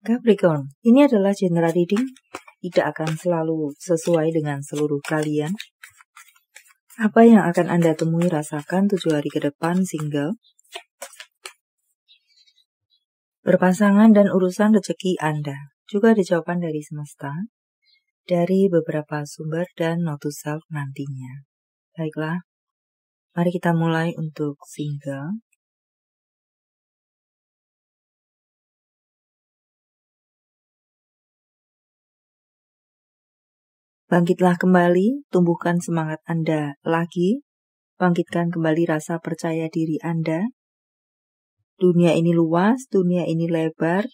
Capricorn, ini adalah general reading, tidak akan selalu sesuai dengan seluruh kalian. Apa yang akan Anda temui rasakan tujuh hari ke depan single? Berpasangan dan urusan rezeki Anda, juga ada jawaban dari semesta, dari beberapa sumber dan notus self nantinya. Baiklah, mari kita mulai untuk single. Bangkitlah kembali, tumbuhkan semangat Anda lagi, bangkitkan kembali rasa percaya diri Anda. Dunia ini luas, dunia ini lebar.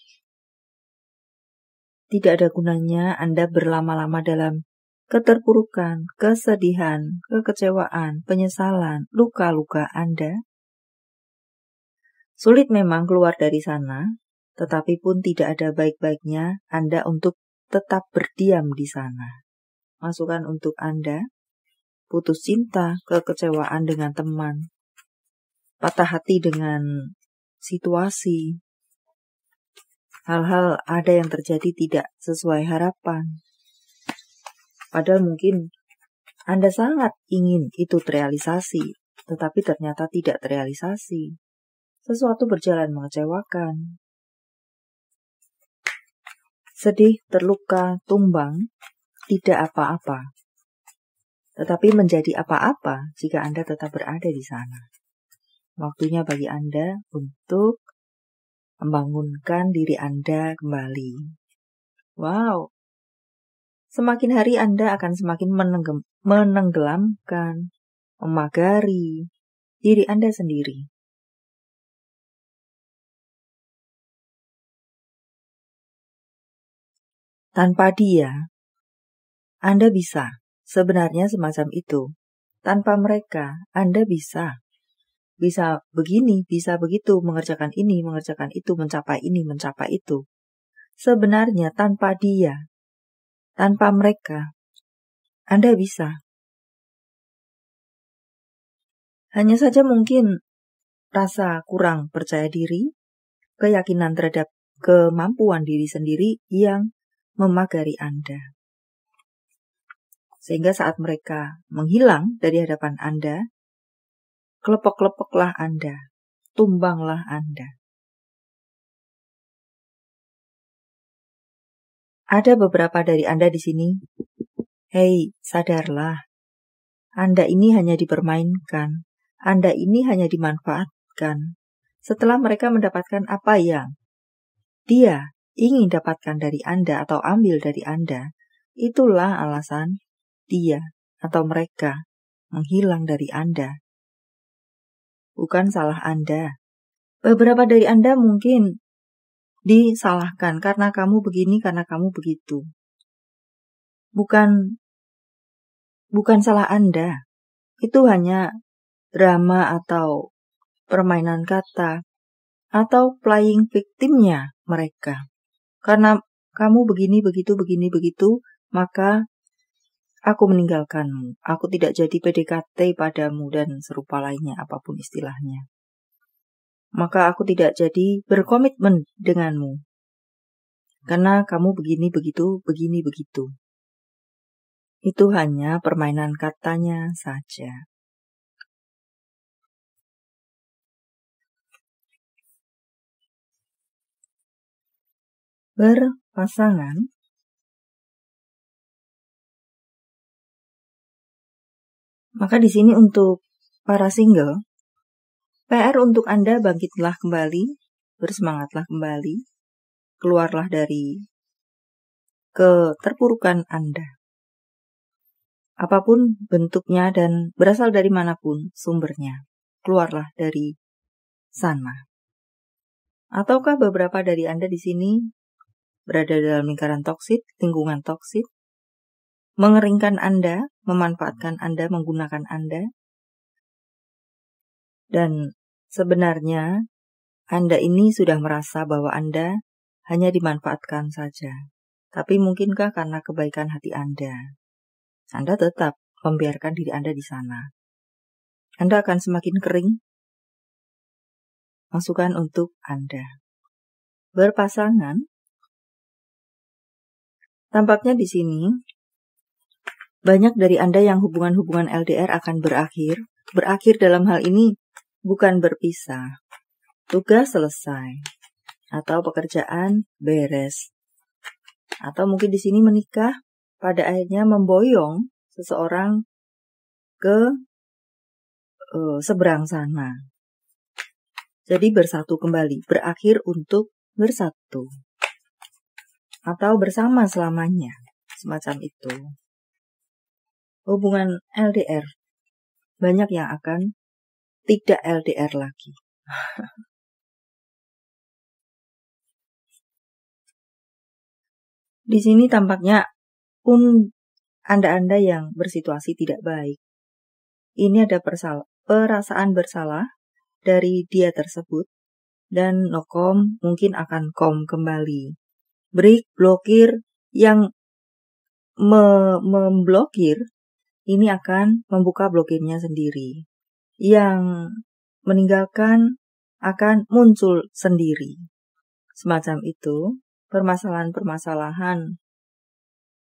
Tidak ada gunanya Anda berlama-lama dalam keterpurukan, kesedihan, kekecewaan, penyesalan, luka-luka Anda. Sulit memang keluar dari sana, tetapi pun tidak ada baik-baiknya Anda untuk tetap berdiam di sana masukan untuk Anda, putus cinta, kekecewaan dengan teman, patah hati dengan situasi, hal-hal ada yang terjadi tidak sesuai harapan. Padahal mungkin Anda sangat ingin itu terrealisasi, tetapi ternyata tidak terrealisasi. Sesuatu berjalan mengecewakan. Sedih, terluka, tumbang, tidak apa-apa, tetapi menjadi apa-apa jika Anda tetap berada di sana. Waktunya bagi Anda untuk membangunkan diri Anda kembali. Wow, semakin hari Anda akan semakin menenggelamkan, memagari diri Anda sendiri. Tanpa dia, anda bisa. Sebenarnya semacam itu. Tanpa mereka, Anda bisa. Bisa begini, bisa begitu, mengerjakan ini, mengerjakan itu, mencapai ini, mencapai itu. Sebenarnya tanpa dia, tanpa mereka, Anda bisa. Hanya saja mungkin rasa kurang percaya diri, keyakinan terhadap kemampuan diri sendiri yang memagari Anda sehingga saat mereka menghilang dari hadapan Anda, kelepek-kelepeklah Anda, tumbanglah Anda. Ada beberapa dari Anda di sini. Hei, sadarlah. Anda ini hanya dipermainkan. Anda ini hanya dimanfaatkan. Setelah mereka mendapatkan apa yang dia ingin dapatkan dari Anda atau ambil dari Anda, itulah alasan dia atau mereka menghilang dari Anda. Bukan salah Anda. Beberapa dari Anda mungkin disalahkan karena kamu begini, karena kamu begitu. Bukan bukan salah Anda. Itu hanya drama atau permainan kata atau playing victimnya mereka. Karena kamu begini, begitu, begini, begitu, maka Aku meninggalkanmu, aku tidak jadi PDKT padamu dan serupa lainnya apapun istilahnya. Maka aku tidak jadi berkomitmen denganmu. Karena kamu begini begitu, begini begitu. Itu hanya permainan katanya saja. Berpasangan Maka di sini untuk para single, PR untuk Anda bangkitlah kembali, bersemangatlah kembali, keluarlah dari keterpurukan Anda. Apapun bentuknya dan berasal dari manapun sumbernya, keluarlah dari sana. Ataukah beberapa dari Anda di sini berada dalam lingkaran toksik, lingkungan toksik, mengeringkan Anda, memanfaatkan Anda, menggunakan Anda. Dan sebenarnya Anda ini sudah merasa bahwa Anda hanya dimanfaatkan saja. Tapi mungkinkah karena kebaikan hati Anda? Anda tetap membiarkan diri Anda di sana. Anda akan semakin kering. Masukan untuk Anda. Berpasangan. Tampaknya di sini banyak dari Anda yang hubungan-hubungan LDR akan berakhir. Berakhir dalam hal ini bukan berpisah. Tugas selesai. Atau pekerjaan beres. Atau mungkin di sini menikah pada akhirnya memboyong seseorang ke uh, seberang sana. Jadi bersatu kembali, berakhir untuk bersatu. Atau bersama selamanya, semacam itu hubungan LDR, banyak yang akan tidak LDR lagi. Di sini tampaknya pun Anda-Anda yang bersituasi tidak baik. Ini ada perasaan bersalah dari dia tersebut dan nokom mungkin akan kom kembali. Break, blokir yang me memblokir ini akan membuka blokirnya sendiri. Yang meninggalkan akan muncul sendiri. Semacam itu, permasalahan-permasalahan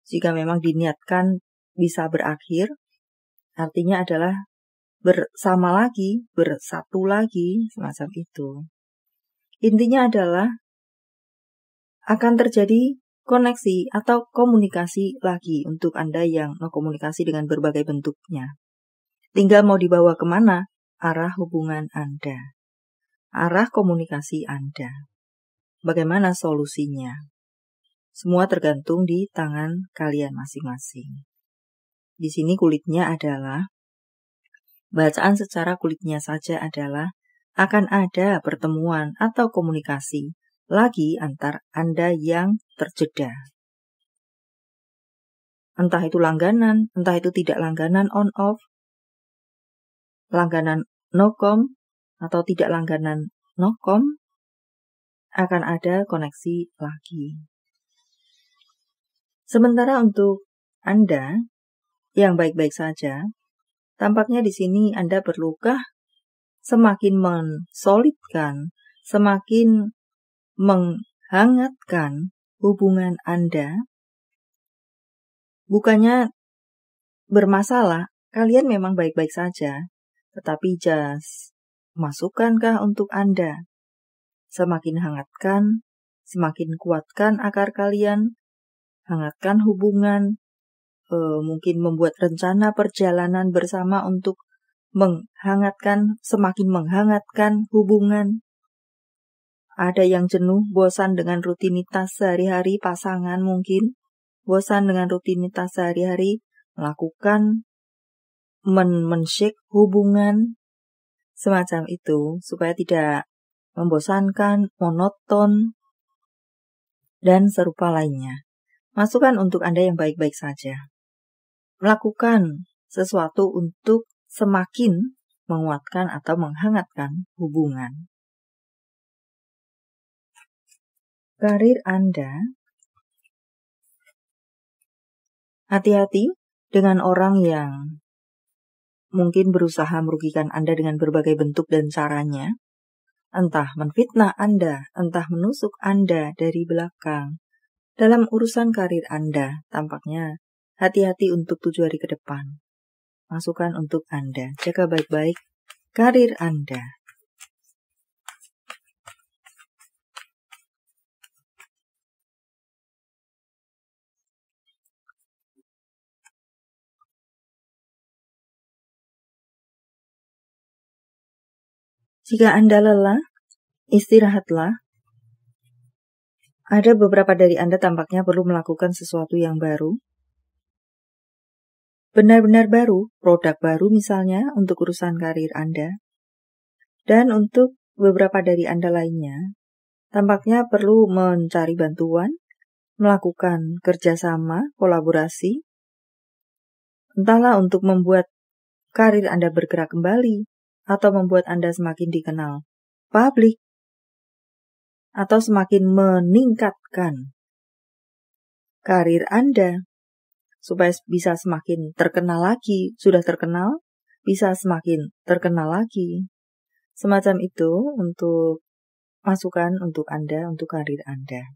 jika memang diniatkan bisa berakhir, artinya adalah bersama lagi, bersatu lagi, semacam itu. Intinya adalah akan terjadi koneksi atau komunikasi lagi untuk Anda yang mau komunikasi dengan berbagai bentuknya. Tinggal mau dibawa kemana arah hubungan Anda, arah komunikasi Anda. Bagaimana solusinya? Semua tergantung di tangan kalian masing-masing. Di sini kulitnya adalah bacaan secara kulitnya saja adalah akan ada pertemuan atau komunikasi lagi antar Anda yang terjeda. Entah itu langganan, entah itu tidak langganan on-off, langganan no-com, atau tidak langganan no-com, akan ada koneksi lagi. Sementara untuk Anda yang baik-baik saja, tampaknya di sini Anda perlukah semakin mensolidkan, semakin menghangatkan hubungan Anda, bukannya bermasalah, kalian memang baik-baik saja, tetapi jas masukankah untuk Anda? Semakin hangatkan, semakin kuatkan akar kalian, hangatkan hubungan, e, mungkin membuat rencana perjalanan bersama untuk menghangatkan, semakin menghangatkan hubungan. Ada yang jenuh, bosan dengan rutinitas sehari-hari pasangan mungkin, bosan dengan rutinitas sehari-hari, melakukan men-shake hubungan semacam itu supaya tidak membosankan, monoton, dan serupa lainnya. Masukan untuk Anda yang baik-baik saja. Melakukan sesuatu untuk semakin menguatkan atau menghangatkan hubungan. karir Anda, hati-hati dengan orang yang mungkin berusaha merugikan Anda dengan berbagai bentuk dan caranya. Entah menfitnah Anda, entah menusuk Anda dari belakang. Dalam urusan karir Anda, tampaknya hati-hati untuk tujuh hari ke depan. Masukan untuk Anda, jaga baik-baik karir Anda. Jika Anda lelah, istirahatlah. Ada beberapa dari Anda tampaknya perlu melakukan sesuatu yang baru. Benar-benar baru, produk baru misalnya untuk urusan karir Anda. Dan untuk beberapa dari Anda lainnya, tampaknya perlu mencari bantuan, melakukan kerjasama, kolaborasi, entahlah untuk membuat karir Anda bergerak kembali, atau membuat Anda semakin dikenal publik atau semakin meningkatkan karir Anda supaya bisa semakin terkenal lagi, sudah terkenal, bisa semakin terkenal lagi. Semacam itu untuk masukan untuk Anda, untuk karir Anda.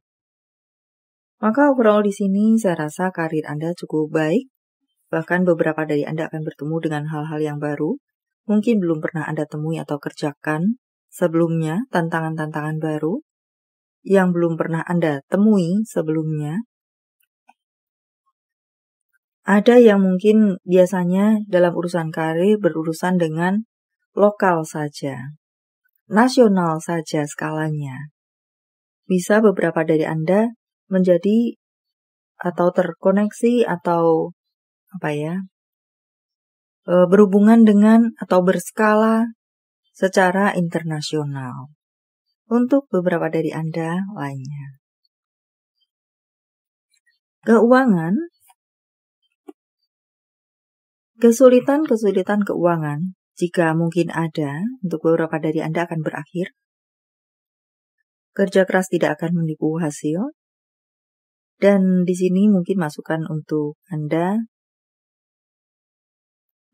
Maka overall di sini saya rasa karir Anda cukup baik, bahkan beberapa dari Anda akan bertemu dengan hal-hal yang baru, mungkin belum pernah Anda temui atau kerjakan sebelumnya, tantangan-tantangan baru yang belum pernah Anda temui sebelumnya. Ada yang mungkin biasanya dalam urusan karir berurusan dengan lokal saja, nasional saja skalanya. Bisa beberapa dari Anda menjadi atau terkoneksi atau apa ya E, berhubungan dengan atau berskala secara internasional. Untuk beberapa dari Anda lainnya. Keuangan Kesulitan-kesulitan keuangan, jika mungkin ada, untuk beberapa dari Anda akan berakhir. Kerja keras tidak akan menipu hasil. Dan di sini mungkin masukan untuk Anda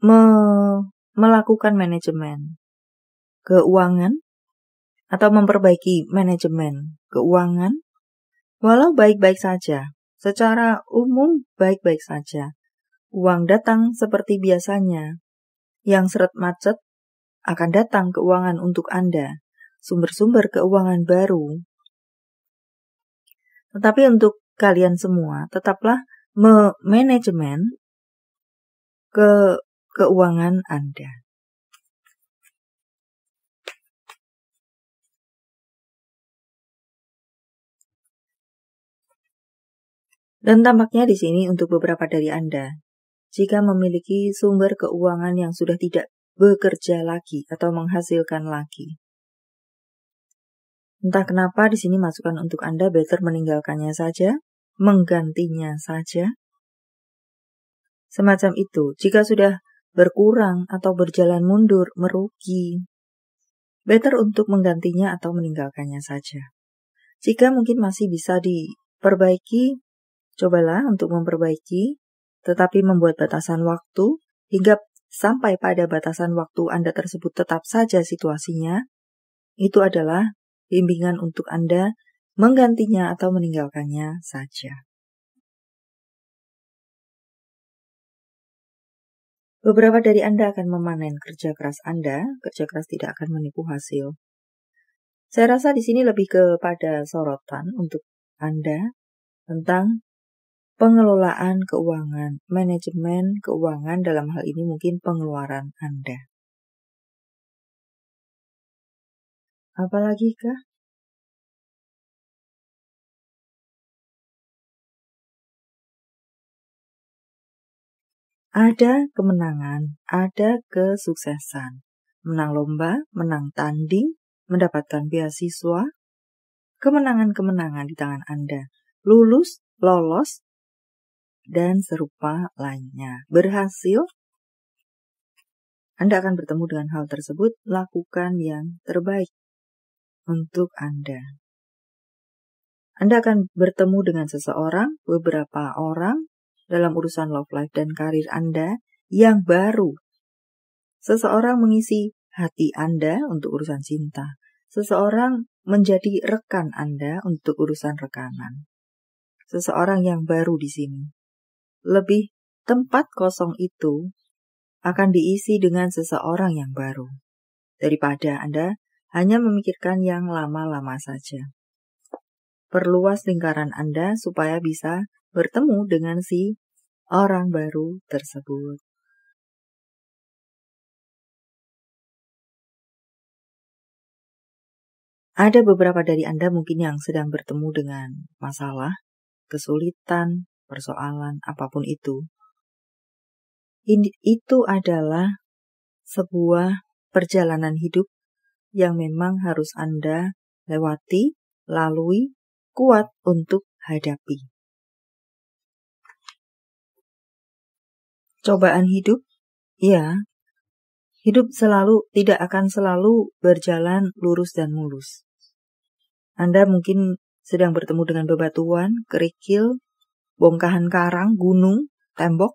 me melakukan manajemen keuangan atau memperbaiki manajemen keuangan, walau baik-baik saja, secara umum baik-baik saja. Uang datang seperti biasanya. Yang seret macet akan datang keuangan untuk Anda, sumber-sumber keuangan baru. Tetapi untuk kalian semua, tetaplah memanajemen ke keuangan Anda. Dan tampaknya di sini untuk beberapa dari Anda, jika memiliki sumber keuangan yang sudah tidak bekerja lagi atau menghasilkan lagi. Entah kenapa di sini masukan untuk Anda better meninggalkannya saja, menggantinya saja. Semacam itu, jika sudah berkurang atau berjalan mundur, merugi. Better untuk menggantinya atau meninggalkannya saja. Jika mungkin masih bisa diperbaiki, cobalah untuk memperbaiki, tetapi membuat batasan waktu hingga sampai pada batasan waktu Anda tersebut tetap saja situasinya. Itu adalah bimbingan untuk Anda menggantinya atau meninggalkannya saja. Beberapa dari Anda akan memanen kerja keras Anda, kerja keras tidak akan menipu hasil. Saya rasa di sini lebih kepada sorotan untuk Anda tentang pengelolaan keuangan, manajemen keuangan dalam hal ini mungkin pengeluaran Anda. Apalagi kah? Ada kemenangan, ada kesuksesan. Menang lomba, menang tanding, mendapatkan beasiswa, kemenangan-kemenangan di tangan Anda. Lulus, lolos, dan serupa lainnya. Berhasil, Anda akan bertemu dengan hal tersebut. Lakukan yang terbaik untuk Anda. Anda akan bertemu dengan seseorang, beberapa orang, dalam urusan love life dan karir Anda yang baru. Seseorang mengisi hati Anda untuk urusan cinta. Seseorang menjadi rekan Anda untuk urusan rekanan. Seseorang yang baru di sini. Lebih tempat kosong itu akan diisi dengan seseorang yang baru. Daripada Anda hanya memikirkan yang lama-lama saja. Perluas lingkaran Anda supaya bisa bertemu dengan si orang baru tersebut. Ada beberapa dari Anda mungkin yang sedang bertemu dengan masalah, kesulitan, persoalan, apapun itu. Ini, itu adalah sebuah perjalanan hidup yang memang harus Anda lewati, lalui, kuat untuk hadapi. cobaan hidup? Ya, hidup selalu tidak akan selalu berjalan lurus dan mulus. Anda mungkin sedang bertemu dengan bebatuan, kerikil, bongkahan karang, gunung, tembok.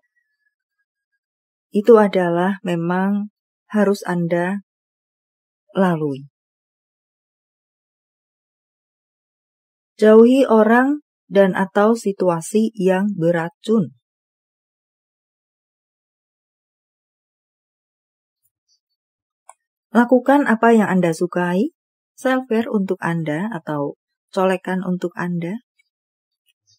Itu adalah memang harus Anda lalui. Jauhi orang dan atau situasi yang beracun. Lakukan apa yang Anda sukai, self care untuk Anda atau colekan untuk Anda.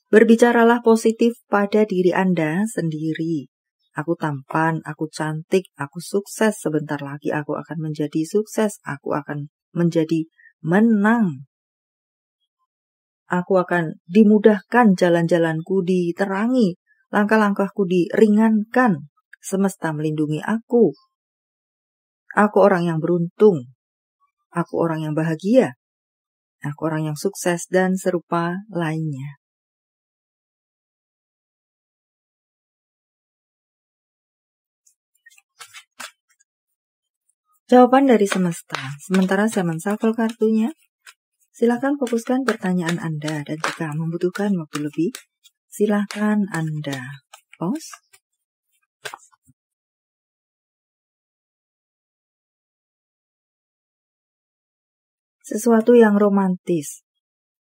Berbicaralah positif pada diri Anda sendiri. Aku tampan, aku cantik, aku sukses, sebentar lagi aku akan menjadi sukses, aku akan menjadi menang. Aku akan dimudahkan jalan-jalanku diterangi, langkah-langkahku diringankan, semesta melindungi aku, Aku orang yang beruntung. Aku orang yang bahagia. Aku orang yang sukses dan serupa lainnya. Jawaban dari semesta. Sementara saya mensafel kartunya, silakan fokuskan pertanyaan Anda dan jika membutuhkan waktu lebih, silakan Anda pause sesuatu yang romantis.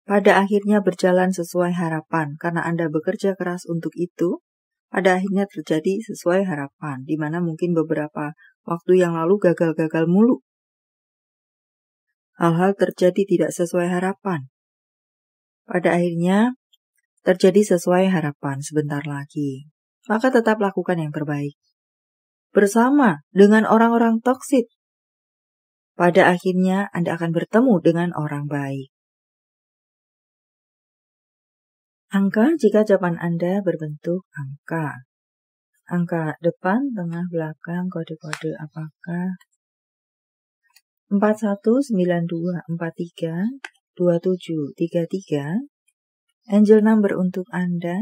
Pada akhirnya berjalan sesuai harapan karena Anda bekerja keras untuk itu. Pada akhirnya terjadi sesuai harapan, di mana mungkin beberapa waktu yang lalu gagal-gagal mulu. Hal-hal terjadi tidak sesuai harapan. Pada akhirnya terjadi sesuai harapan sebentar lagi. Maka tetap lakukan yang terbaik. Bersama dengan orang-orang toksik, pada akhirnya Anda akan bertemu dengan orang baik. Angka jika jawaban Anda berbentuk angka. Angka depan, tengah, belakang, kode-kode apakah 419243 2733 Angel number untuk Anda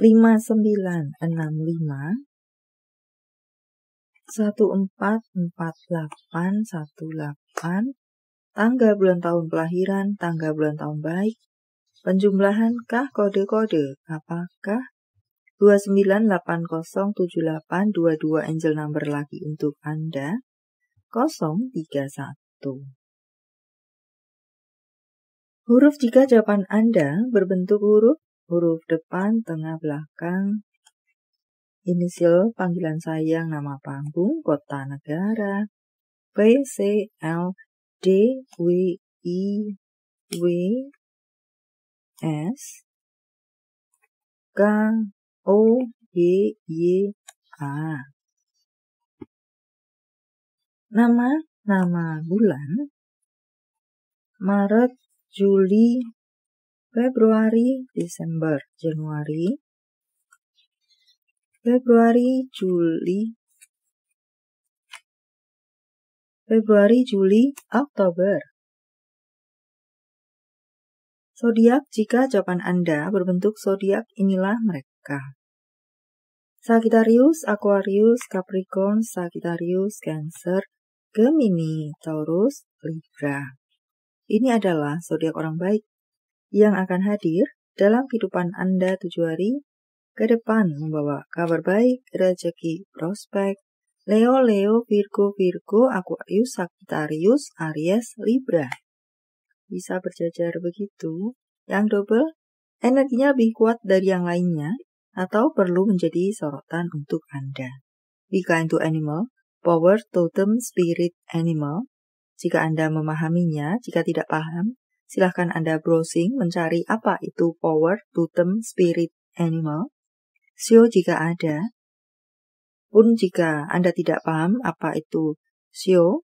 5965 delapan tanggal bulan tahun kelahiran, tanggal bulan tahun baik, penjumlahan kah kode-kode, apakah 29807822 angel number lagi untuk Anda 031. Huruf jika jawaban Anda berbentuk huruf, huruf depan, tengah, belakang, inisial panggilan sayang nama panggung kota negara P C L D W I W S K O Y Y A Nama nama bulan Maret, Juli, Februari, Desember, Januari, Februari, Juli, Februari, Juli, Oktober. Zodiak jika jawaban Anda berbentuk zodiak inilah mereka. Sagittarius, Aquarius, Capricorn, Sagittarius, Cancer, Gemini, Taurus, Libra. Ini adalah zodiak orang baik yang akan hadir dalam kehidupan Anda tujuh hari ke depan membawa kabar baik, rezeki, prospek. Leo, Leo, Virgo, Virgo, Aquarius, Sagittarius, Aries, Libra. Bisa berjajar begitu. Yang double, energinya lebih kuat dari yang lainnya atau perlu menjadi sorotan untuk Anda. Be kind to animal, power totem spirit animal. Jika Anda memahaminya, jika tidak paham, silahkan Anda browsing mencari apa itu power totem spirit animal sio jika ada, pun jika Anda tidak paham apa itu sio,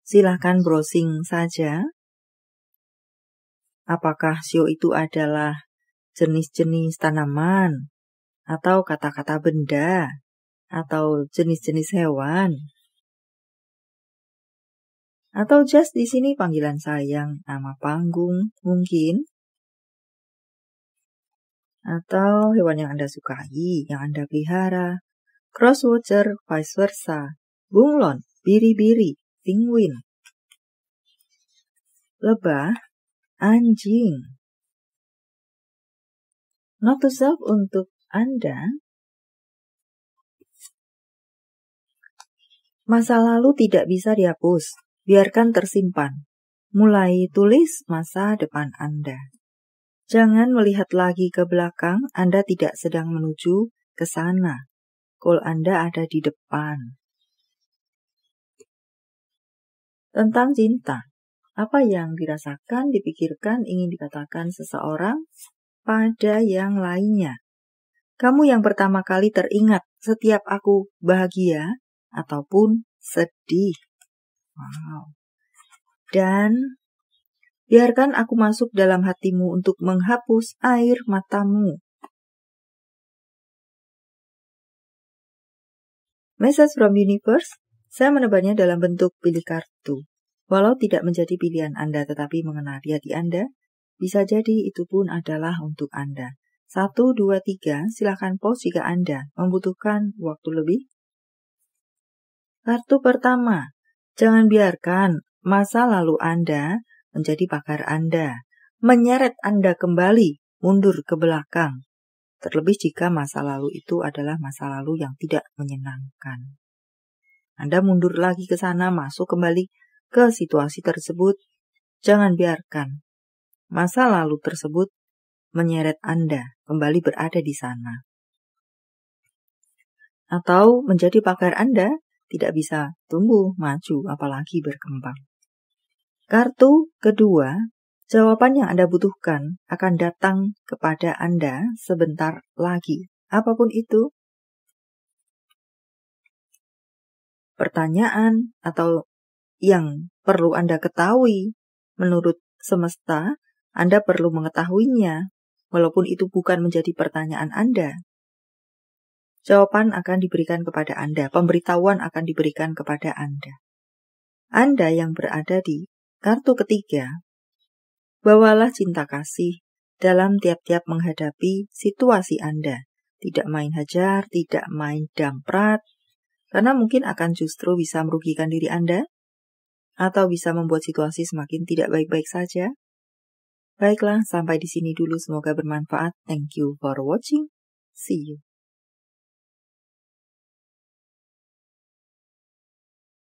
silahkan browsing saja. Apakah sio itu adalah jenis-jenis tanaman, atau kata-kata benda, atau jenis-jenis hewan, atau just di sini panggilan sayang, nama panggung, mungkin atau hewan yang Anda sukai, yang Anda pelihara, crosswatcher, vice versa, bunglon, biri-biri, penguin, lebah, anjing. Not to self untuk Anda, masa lalu tidak bisa dihapus, biarkan tersimpan. Mulai tulis masa depan Anda. Jangan melihat lagi ke belakang, Anda tidak sedang menuju ke sana. Goal Anda ada di depan. Tentang cinta, apa yang dirasakan, dipikirkan, ingin dikatakan seseorang pada yang lainnya. Kamu yang pertama kali teringat setiap aku bahagia ataupun sedih. Wow. Dan biarkan aku masuk dalam hatimu untuk menghapus air matamu. Message from Universe, saya menebarnya dalam bentuk pilih kartu. Walau tidak menjadi pilihan Anda tetapi mengenal di hati Anda, bisa jadi itu pun adalah untuk Anda. Satu, dua, tiga. silakan pos jika Anda membutuhkan waktu lebih. Kartu pertama, jangan biarkan masa lalu Anda menjadi pakar Anda, menyeret Anda kembali mundur ke belakang, terlebih jika masa lalu itu adalah masa lalu yang tidak menyenangkan. Anda mundur lagi ke sana, masuk kembali ke situasi tersebut. Jangan biarkan masa lalu tersebut menyeret Anda kembali berada di sana. Atau menjadi pakar Anda tidak bisa tumbuh, maju, apalagi berkembang. Kartu kedua, jawaban yang Anda butuhkan akan datang kepada Anda sebentar lagi. Apapun itu, pertanyaan atau yang perlu Anda ketahui menurut semesta, Anda perlu mengetahuinya, walaupun itu bukan menjadi pertanyaan Anda. Jawaban akan diberikan kepada Anda, pemberitahuan akan diberikan kepada Anda. Anda yang berada di Kartu ketiga, bawalah cinta kasih dalam tiap-tiap menghadapi situasi Anda. Tidak main hajar, tidak main damprat, karena mungkin akan justru bisa merugikan diri Anda atau bisa membuat situasi semakin tidak baik-baik saja. Baiklah, sampai di sini dulu. Semoga bermanfaat. Thank you for watching. See you.